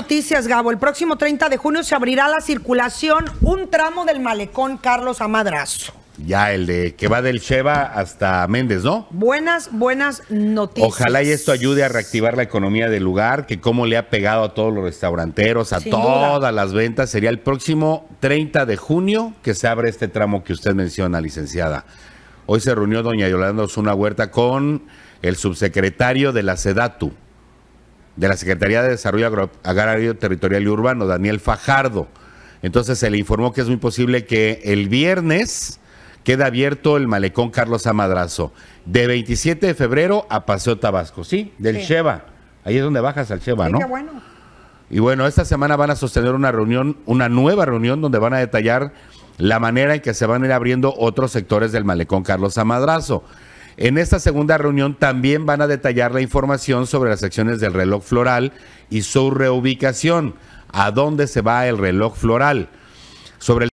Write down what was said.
noticias, Gabo. El próximo 30 de junio se abrirá la circulación un tramo del malecón Carlos Amadrazo. Ya, el de que va del Cheva hasta Méndez, ¿no? Buenas, buenas noticias. Ojalá y esto ayude a reactivar la economía del lugar, que como le ha pegado a todos los restauranteros, a todas las ventas, sería el próximo 30 de junio que se abre este tramo que usted menciona, licenciada. Hoy se reunió doña Yolanda Osuna Huerta con el subsecretario de la SEDATU, de la Secretaría de Desarrollo Agrario, Territorial y Urbano, Daniel Fajardo. Entonces se le informó que es muy posible que el viernes quede abierto el malecón Carlos Amadrazo, de 27 de febrero a Paseo Tabasco, ¿sí? Del Cheva, Ahí es donde bajas al Sheva, ¿no? bueno. Y bueno, esta semana van a sostener una reunión, una nueva reunión donde van a detallar la manera en que se van a ir abriendo otros sectores del malecón Carlos Amadrazo. En esta segunda reunión también van a detallar la información sobre las acciones del reloj floral y su reubicación, a dónde se va el reloj floral. Sobre